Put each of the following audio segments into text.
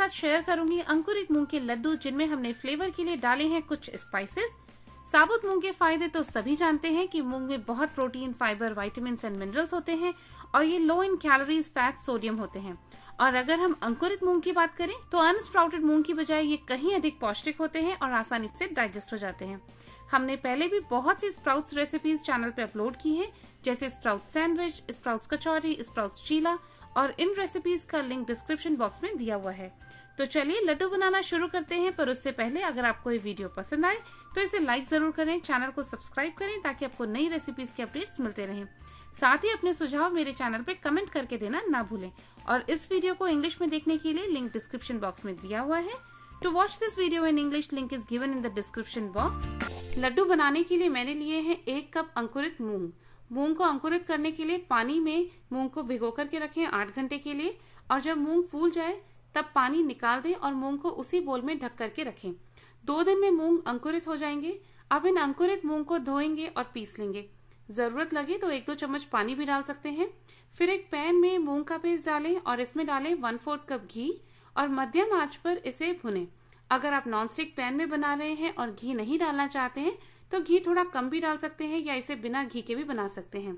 साथ शेयर करूंगी अंकुरित मूंग के लड्डू जिनमें हमने फ्लेवर के लिए डाले हैं कुछ स्पाइसेस साबुत मूंग के फायदे तो सभी जानते हैं कि मूंग में बहुत protein fibre vitamin and minerals होते हैं और ये low in calories fat sodium होते हैं और अगर हम अंकुरित मूंग की बात करें तो अनस्प्राउटेड मूंग की बजाय ये कहीं अधिक पौष्टिक होते हैं और आसानी से डाइजेस्ट हो जाते हैं हमने पहले भी बहुत सी स्प्राउट्स रेसिपीज चैनल पर अपलोड की हैं जैसे sprout sandwich sprouts kachori sprouts chilla और इन रेसिपीज का लिंक डिस्क्रिप्शन बॉक्स में दिया हुआ है तो चलिए लड्डू बनाना शुरू करते हैं पर उससे पहले अगर आपको ये वीडियो पसंद आए तो इसे लाइक जरूर करें चैनल को सब्सक्राइब करें ताकि आपको नई रेसिपीज के अपडेट्स मिलते रहें साथ ही अपने सुझाव मेरे चैनल पर कमेंट करके देना ना भूलें और इस वीडियो को इंग्लिश में देखने के लिए लिंक डिस्क्रिप्शन बॉक्स में दिया हुआ है to watch this video in English link is given in the description box laddoo बनाने के लिए मैंने लिए है एक कप अंकुरित मूंग मूंग को अंकुरित करने के लिए पानी में मूंग को भिगो करके रखें आठ घंटे के लिए और जब मूंग फूल जाए तब पानी निकाल दें और मूंग को उसी बोल में ढक करके रखें दो दिन में मूंग अंकुरित हो जाएंगे अब इन अंकुरित मूंग को धोएंगे और पीस लेंगे जरूरत लगे तो एक दो चम्मच पानी भी डाल सकते हैं फिर एक पैन में मूंग का पेस्ट डालें और इसमें डालें वन फोर्थ कप घी और मध्यम आंच पर इसे भुने अगर आप नॉनस्टिक पैन में बना रहे हैं और घी नहीं डालना चाहते हैं तो घी थोड़ा कम भी डाल सकते हैं या इसे बिना घी के भी बना सकते हैं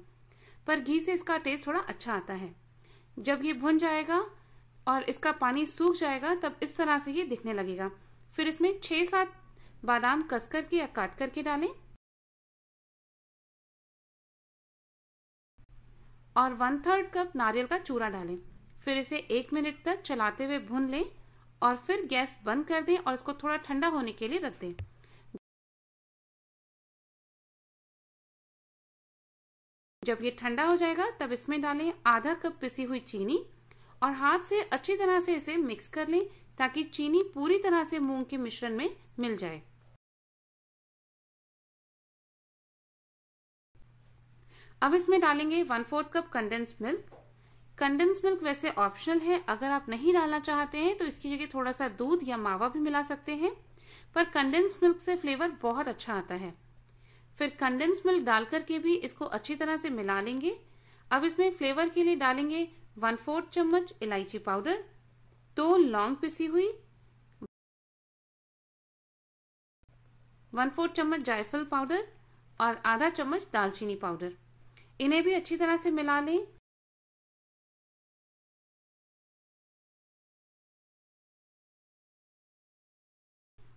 पर घी से इसका टेस्ट थोड़ा अच्छा आता है जब ये भुन जाएगा और इसका पानी सूख जाएगा तब इस तरह से ये दिखने लगेगा फिर इसमें छह सात बादाम कस करके या काट करके डालें और वन थर्ड कप नारियल का चूरा डालें फिर इसे एक मिनट तक चलाते हुए भून लें और फिर गैस बंद कर दें और इसको थोड़ा ठंडा होने के लिए रख दें जब ये ठंडा हो जाएगा तब इसमें डालें आधा कप पिसी हुई चीनी और हाथ से अच्छी तरह से इसे मिक्स कर लें ताकि चीनी पूरी तरह से मूंग के मिश्रण में मिल जाए अब इसमें डालेंगे one fourth cup condensed milk condensed milk वैसे ऑप्शनल है अगर आप नहीं डालना चाहते हैं तो इसकी जगह थोड़ा सा दूध या मावा भी मिला सकते हैं पर कंडेंस मिल्क से फ्लेवर बहुत अच्छा आता है फिर कंडेंस मिल्क डाल करके भी इसको अच्छी तरह से मिला लेंगे अब इसमें फ्लेवर के लिए डालेंगे वन फोर्थ चम्मच इलायची पाउडर दो लौंग पिसी हुई वन फोर्थ चम्मच जायफल पाउडर और आधा चम्मच दालचीनी पाउडर इन्हें भी अच्छी तरह से मिला लें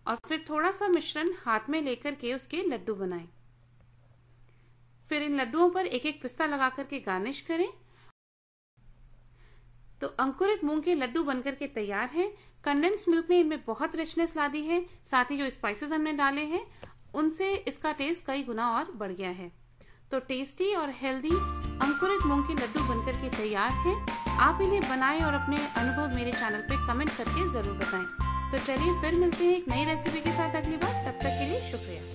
और फिर थोड़ा सा मिश्रण हाथ में लेकर के उसके लड्डू बनाएं फिर इन लड्डुओं पर एक एक पिस्ता लगा करके गार्निश करें तो अंकुरित मूंग के लड्डू बनकर के तैयार हैं कंडेंस मिल्क ने इनमें बहुत रिचनेस ला दी है साथ ही जो स्पाइसेस हमने डाले हैं उनसे इसका टेस्ट कई गुना और बढ़ गया है तो टेस्टी और हेल्दी अंकुरित मूंग के लड्डू बनकर के तैयार हैं आप इन्हें बनाएं और अपने अनुभव मेरे चैनल पे कमेंट करके जरूर बताएं तो चलिए फिर मिलते हैं एक नई रेसिपी के साथ अगली बार तब तक के लिए शुक्रिया